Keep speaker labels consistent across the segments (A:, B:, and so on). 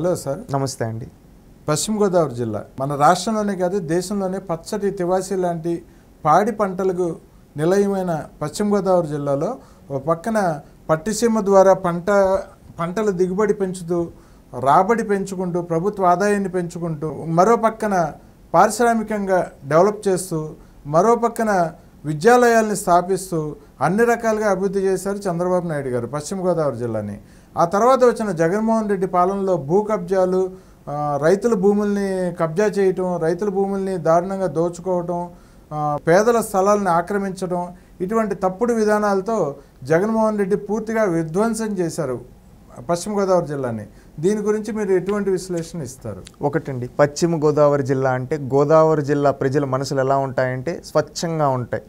A: hello sir నమస్తే అండి పశ్చిమ గోదావరి జిల్లా మన రాష్ట్రంలోనే కాదు దేశంలోనే పచ్చటి తివాసి లాంటి పాడి పంటలకు నిలయమైన పశ్చిమ గోదావరి జిల్లాలో ఒక పక్కన పట్టిసీమ ద్వారా పంట పంటల దిగుబడి పెంచుతూ రాబడి పెంచుకుంటూ ప్రభుత్వ ఆదాయాన్ని పెంచుకుంటూ మరో పక్కన పారిశ్రామికంగా డెవలప్ చేస్తూ మరో పక్కన విద్యాలయాల్ని స్థాపిస్తూ అన్ని రకాలుగా అభివృద్ధి చేశారు చంద్రబాబు నాయుడు గారు పశ్చిమ గోదావరి జిల్లాని ఆ తర్వాత వచ్చిన జగన్మోహన్ రెడ్డి పాలనలో భూ కబ్జాలు రైతుల భూముల్ని కబ్జా చేయటం రైతుల భూముల్ని దారుణంగా దోచుకోవటం పేదల స్థలాలను ఆక్రమించడం ఇటువంటి తప్పుడు విధానాలతో జగన్మోహన్ రెడ్డి పూర్తిగా విధ్వంసం చేశారు పశ్చిమ గోదావరి జిల్లాని దీని గురించి మీరు ఎటువంటి విశ్లేషణ ఇస్తారు ఒకటండి పశ్చిమ గోదావరి జిల్లా అంటే గోదావరి జిల్లా ప్రజల
B: మనసులు ఎలా ఉంటాయంటే స్వచ్ఛంగా ఉంటాయి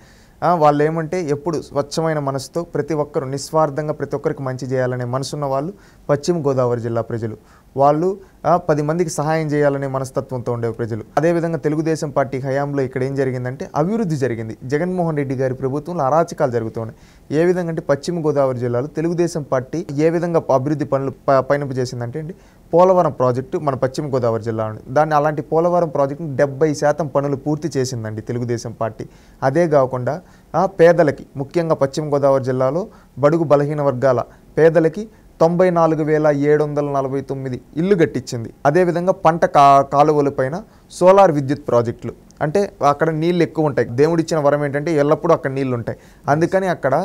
B: వాళ్ళు ఏమంటే ఎప్పుడు స్వచ్ఛమైన మనసుతో ప్రతి ఒక్కరు నిస్వార్థంగా ప్రతి ఒక్కరికి మంచి చేయాలనే మనసున్న వాళ్ళు పశ్చిమ గోదావరి జిల్లా ప్రజలు వాళ్ళు పది మందికి సహాయం చేయాలనే మనస్తత్వంతో ఉండే ప్రజలు అదేవిధంగా తెలుగుదేశం పార్టీ హయాంలో ఇక్కడ ఏం జరిగిందంటే అభివృద్ధి జరిగింది జగన్మోహన్ రెడ్డి గారి ప్రభుత్వంలో అరాచకాలు జరుగుతున్నాయి ఏ విధంగా అంటే పశ్చిమ గోదావరి జిల్లాలో తెలుగుదేశం పార్టీ ఏ విధంగా అభివృద్ధి పనులు పైనపు చేసిందంటే అండి పోలవరం ప్రాజెక్టు మన పశ్చిమ గోదావరి జిల్లా దాన్ని అలాంటి పోలవరం ప్రాజెక్టుని డెబ్బై శాతం పనులు పూర్తి చేసిందండి తెలుగుదేశం పార్టీ అదే కాకుండా పేదలకి ముఖ్యంగా పశ్చిమ గోదావరి జిల్లాలో బడుగు బలహీన వర్గాల పేదలకి తొంభై నాలుగు వేల ఏడు వందల నలభై తొమ్మిది ఇల్లు కట్టించింది అదేవిధంగా పంట కా కాలువలపైన సోలార్ విద్యుత్ ప్రాజెక్టులు అంటే అక్కడ నీళ్ళు ఎక్కువ ఉంటాయి దేవుడిచ్చిన వరం ఏంటంటే ఎల్లప్పుడూ అక్కడ నీళ్ళు ఉంటాయి అందుకని అక్కడ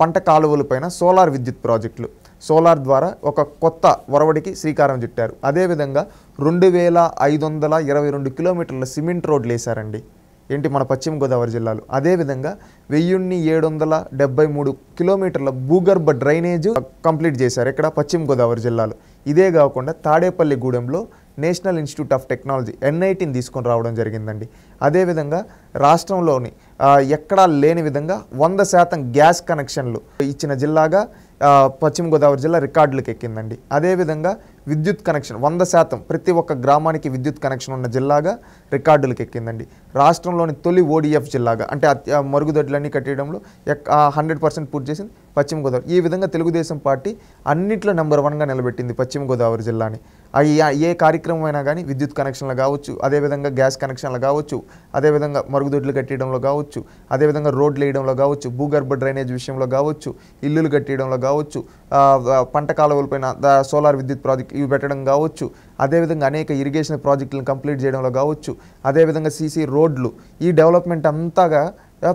B: పంట కాలువలపైన సోలార్ విద్యుత్ ప్రాజెక్టులు సోలార్ ద్వారా ఒక కొత్త ఒరవడికి శ్రీకారం చుట్టారు అదేవిధంగా రెండు వేల ఐదు వందల ఇరవై రెండు కిలోమీటర్ల సిమెంట్ రోడ్లు వేశారండి ఏంటి మన పశ్చిమ గోదావరి జిల్లాలో అదేవిధంగా వెయ్యిన్ని ఏడు వందల డెబ్బై మూడు కిలోమీటర్ల భూగర్భ డ్రైనేజ్ కంప్లీట్ చేశారు ఇక్కడ పశ్చిమ గోదావరి జిల్లాలో ఇదే కాకుండా తాడేపల్లిగూడెంలో నేషనల్ ఇన్స్టిట్యూట్ ఆఫ్ టెక్నాలజీ ఎన్ఐటీని తీసుకొని రావడం జరిగిందండి అదేవిధంగా రాష్ట్రంలోని ఎక్కడా లేని విధంగా వంద శాతం గ్యాస్ కనెక్షన్లు ఇచ్చిన జిల్లాగా పశ్చిమ గోదావరి జిల్లా రికార్డులకు ఎక్కిందండి అదేవిధంగా విద్యుత్ కనెక్షన్ వంద శాతం ప్రతి ఒక్క గ్రామానికి విద్యుత్ కనెక్షన్ ఉన్న జిల్లాగా రికార్డులకు ఎక్కిందండి రాష్ట్రంలోని తొలి ఓడిఎఫ్ జిల్లాగా అంటే మరుగుదొడ్లన్నీ కట్టేయడంలో హండ్రెడ్ పర్సెంట్ పూర్తి చేసింది పశ్చిమ గోదావరి ఈ విధంగా తెలుగుదేశం పార్టీ అన్నిట్లో నెంబర్ వన్గా నిలబెట్టింది పశ్చిమ గోదావరి జిల్లాని ఏ కార్యక్రమం అయినా కానీ విద్యుత్ కనెక్షన్లు కావచ్చు అదేవిధంగా గ్యాస్ కనెక్షన్లు కావచ్చు అదేవిధంగా మరుగుదొడ్లు కట్టేయడంలో కావచ్చు అదేవిధంగా రోడ్లు వేయడంలో కావచ్చు భూగర్భ డ్రైనేజ్ విషయంలో కావచ్చు ఇల్లులు కట్టేయడంలో కావచ్చు పంట కాలువలపైన సోలార్ విద్యుత్ ప్రాజెక్ట్ ఇవి పెట్టడం కావచ్చు అదేవిధంగా అనేక ఇరిగేషన్ ప్రాజెక్టులను కంప్లీట్ చేయడంలో కావచ్చు అదేవిధంగా సీసీ రోడ్లు ఈ డెవలప్మెంట్ అంతాగా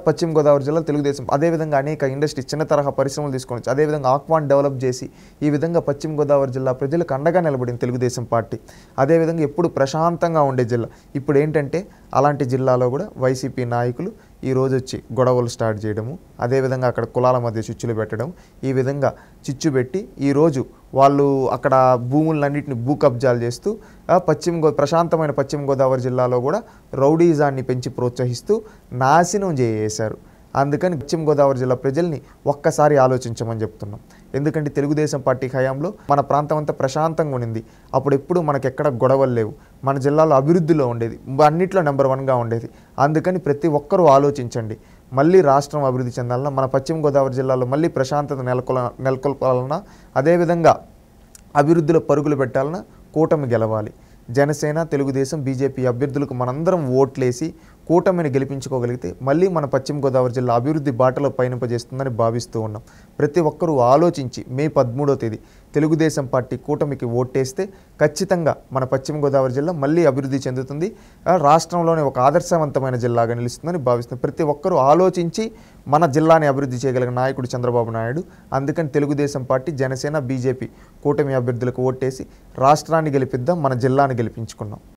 B: పశ్చిమ గోదావరి జిల్లా తెలుగుదేశం అదేవిధంగా అనేక ఇండస్ట్రీ చిన్న తరహా పరిశ్రమలు తీసుకోవచ్చు అదేవిధంగా ఆక్వాన్ డెవలప్ చేసి ఈ విధంగా పశ్చిమ గోదావరి జిల్లా ప్రజలకు అండగా నిలబడింది తెలుగుదేశం పార్టీ అదేవిధంగా ఎప్పుడు ప్రశాంతంగా ఉండే జిల్లా ఇప్పుడు ఏంటంటే అలాంటి జిల్లాలో కూడా వైసీపీ నాయకులు ఈరోజు వచ్చి గొడవలు స్టార్ట్ చేయడము అదేవిధంగా అక్కడ కులాల మధ్య చిచ్చులు పెట్టడం ఈ విధంగా చిచ్చు పెట్టి ఈరోజు వాళ్ళు అక్కడ భూములన్నింటిని భూ కబ్జాలు చేస్తూ పశ్చిమ గో ప్రశాంతమైన పశ్చిమ గోదావరి జిల్లాలో కూడా రౌడీజాన్ని పెంచి ప్రోత్సహిస్తూ నాశనం చేసేశారు అందుకని పశ్చిమ గోదావరి జిల్లా ప్రజల్ని ఒక్కసారి ఆలోచించమని చెప్తున్నాం ఎందుకంటే తెలుగుదేశం పార్టీ హయాంలో మన ప్రాంతం అంతా ప్రశాంతంగా ఉండింది అప్పుడు ఎప్పుడు మనకెక్కడ గొడవలు లేవు మన జిల్లాలో అభివృద్ధిలో ఉండేది అన్నిట్లో నెంబర్ వన్గా ఉండేది అందుకని ప్రతి ఒక్కరూ ఆలోచించండి మళ్ళీ రాష్ట్రం అభివృద్ధి చెందాలన్నా మన పశ్చిమ గోదావరి జిల్లాలో మళ్ళీ ప్రశాంతత నెలకొల నెలకొల్పాలన్నా అదేవిధంగా అభివృద్ధిలో పరుగులు పెట్టాలన్నా కూటమి గెలవాలి జనసేన తెలుగుదేశం బీజేపీ అభ్యర్థులకు మనందరం ఓట్లేసి కూటమిని గెలిపించుకోగలిగితే మళ్ళీ మన పశ్చిమ గోదావరి జిల్లా అభివృద్ధి బాటలో పయనింపజేస్తుందని భావిస్తూ ఉన్నాం ప్రతి ఒక్కరూ ఆలోచించి మే పదమూడో తేదీ తెలుగుదేశం పార్టీ కూటమికి ఓటేస్తే ఖచ్చితంగా మన పశ్చిమ గోదావరి జిల్లా మళ్ళీ అభివృద్ధి చెందుతుంది రాష్ట్రంలోనే ఒక ఆదర్శవంతమైన జిల్లాగా నిలుస్తుందని భావిస్తున్నాం ప్రతి ఒక్కరూ ఆలోచించి మన జిల్లాని అభివృద్ధి చేయగలిగిన నాయకుడు చంద్రబాబు నాయుడు అందుకని తెలుగుదేశం పార్టీ జనసేన బీజేపీ కూటమి అభ్యర్థులకు ఓటేసి రాష్ట్రాన్ని గెలిపిద్దాం మన జిల్లాని గెలిపించుకున్నాం